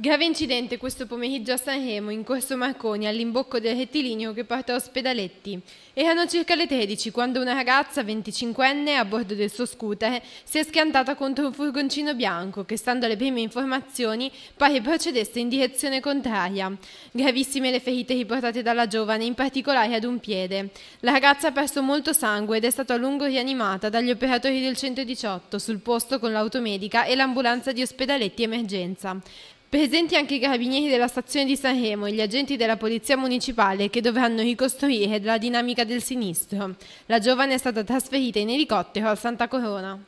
Grave incidente questo pomeriggio a Sanremo, in corso Marconi, all'imbocco del rettilineo che porta a Ospedaletti. Erano circa le 13 quando una ragazza, 25enne, a bordo del suo scooter, si è schiantata contro un furgoncino bianco che, stando alle prime informazioni, pare procedesse in direzione contraria. Gravissime le ferite riportate dalla giovane, in particolare ad un piede. La ragazza ha perso molto sangue ed è stata a lungo rianimata dagli operatori del 118 sul posto con l'automedica e l'ambulanza di Ospedaletti Emergenza. Presenti anche i carabinieri della stazione di Sanremo e gli agenti della Polizia Municipale che dovranno ricostruire la dinamica del sinistro. La giovane è stata trasferita in elicottero al Santa Corona.